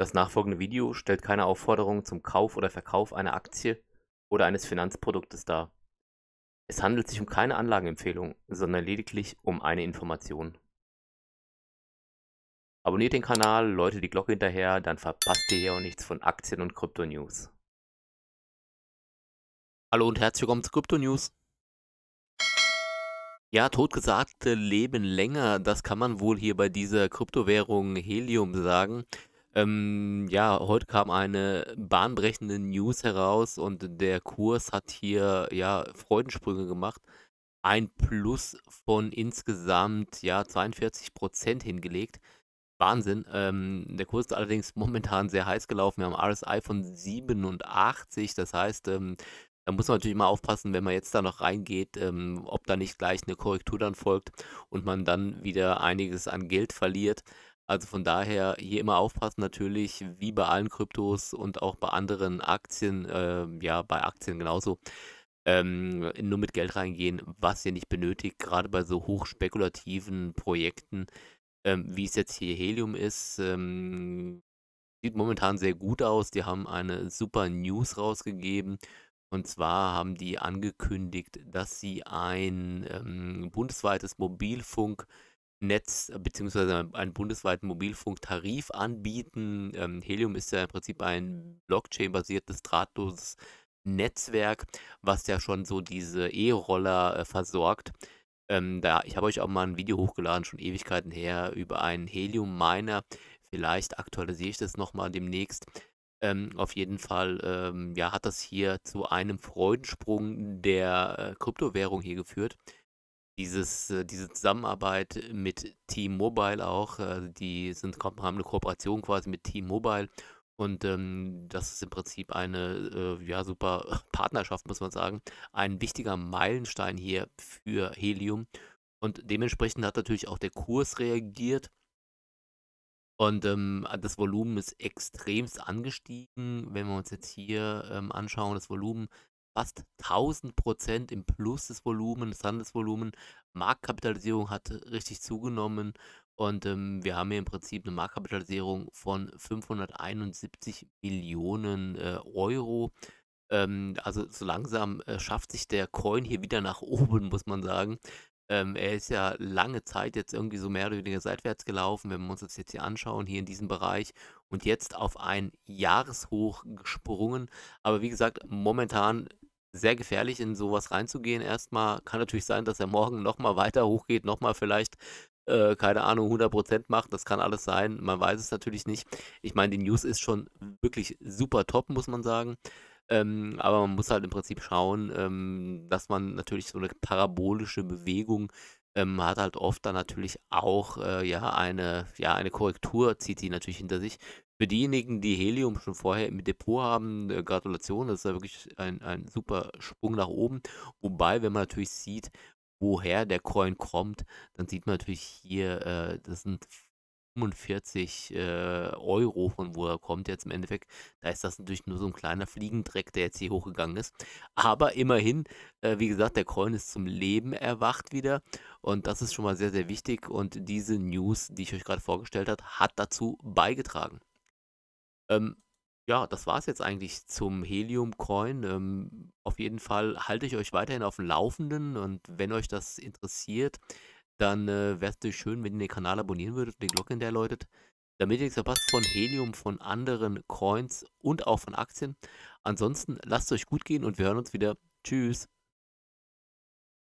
Das nachfolgende Video stellt keine Aufforderung zum Kauf oder Verkauf einer Aktie oder eines Finanzproduktes dar. Es handelt sich um keine Anlageempfehlung, sondern lediglich um eine Information. Abonniert den Kanal, läutet die Glocke hinterher, dann verpasst ihr hier auch nichts von Aktien und Krypto-News. Hallo und herzlich willkommen zu Krypto-News. Ja, totgesagte leben länger, das kann man wohl hier bei dieser Kryptowährung Helium sagen. Ähm, ja, heute kam eine bahnbrechende News heraus und der Kurs hat hier ja Freudensprünge gemacht. Ein Plus von insgesamt ja 42 Prozent hingelegt. Wahnsinn. Ähm, der Kurs ist allerdings momentan sehr heiß gelaufen. Wir haben RSI von 87. Das heißt, ähm, da muss man natürlich mal aufpassen, wenn man jetzt da noch reingeht, ähm, ob da nicht gleich eine Korrektur dann folgt und man dann wieder einiges an Geld verliert. Also von daher hier immer aufpassen natürlich, wie bei allen Kryptos und auch bei anderen Aktien, ähm, ja, bei Aktien genauso, ähm, nur mit Geld reingehen, was ihr nicht benötigt, gerade bei so hochspekulativen Projekten, ähm, wie es jetzt hier Helium ist. Ähm, sieht momentan sehr gut aus. Die haben eine super News rausgegeben. Und zwar haben die angekündigt, dass sie ein ähm, bundesweites Mobilfunk- Netz bzw. einen bundesweiten Mobilfunktarif anbieten. Ähm, Helium ist ja im Prinzip ein Blockchain-basiertes drahtloses Netzwerk, was ja schon so diese E-Roller äh, versorgt. Ähm, da, ich habe euch auch mal ein Video hochgeladen, schon Ewigkeiten her, über einen Helium-Miner. Vielleicht aktualisiere ich das nochmal demnächst. Ähm, auf jeden Fall ähm, ja, hat das hier zu einem Freudensprung der äh, Kryptowährung hier geführt dieses, äh, diese Zusammenarbeit mit T-Mobile auch, äh, die sind, haben eine Kooperation quasi mit T-Mobile und ähm, das ist im Prinzip eine äh, ja, super Partnerschaft, muss man sagen. Ein wichtiger Meilenstein hier für Helium. Und dementsprechend hat natürlich auch der Kurs reagiert. Und ähm, das Volumen ist extremst angestiegen. Wenn wir uns jetzt hier ähm, anschauen, das Volumen fast 1000 Prozent im Plus des Volumens, des Handelsvolumens. Marktkapitalisierung hat richtig zugenommen und ähm, wir haben hier im Prinzip eine Marktkapitalisierung von 571 Millionen äh, Euro. Ähm, also so langsam äh, schafft sich der Coin hier wieder nach oben, muss man sagen. Ähm, er ist ja lange Zeit jetzt irgendwie so mehr oder weniger seitwärts gelaufen, wenn wir uns das jetzt hier anschauen, hier in diesem Bereich und jetzt auf ein Jahreshoch gesprungen. Aber wie gesagt, momentan sehr gefährlich, in sowas reinzugehen. Erstmal kann natürlich sein, dass er morgen nochmal weiter hochgeht, nochmal vielleicht, äh, keine Ahnung, 100% macht. Das kann alles sein. Man weiß es natürlich nicht. Ich meine, die News ist schon wirklich super top, muss man sagen. Ähm, aber man muss halt im Prinzip schauen, ähm, dass man natürlich so eine parabolische Bewegung ähm, hat halt oft dann natürlich auch äh, ja, eine, ja, eine Korrektur, zieht die natürlich hinter sich. Für diejenigen, die Helium schon vorher im Depot haben, äh, Gratulation, das ist ja wirklich ein, ein super Sprung nach oben. Wobei, wenn man natürlich sieht, woher der Coin kommt, dann sieht man natürlich hier, äh, das sind 45 äh, Euro, von wo er kommt jetzt im Endeffekt. Da ist das natürlich nur so ein kleiner Fliegendreck, der jetzt hier hochgegangen ist. Aber immerhin, äh, wie gesagt, der Coin ist zum Leben erwacht wieder. Und das ist schon mal sehr, sehr wichtig. Und diese News, die ich euch gerade vorgestellt habe, hat dazu beigetragen. Ähm, ja, das war es jetzt eigentlich zum Helium-Coin. Ähm, auf jeden Fall halte ich euch weiterhin auf dem Laufenden. Und wenn euch das interessiert, dann äh, wäre es natürlich schön, wenn ihr den Kanal abonnieren würdet und die Glocke in der läutet, damit ihr nichts verpasst von Helium, von anderen Coins und auch von Aktien. Ansonsten lasst es euch gut gehen und wir hören uns wieder. Tschüss.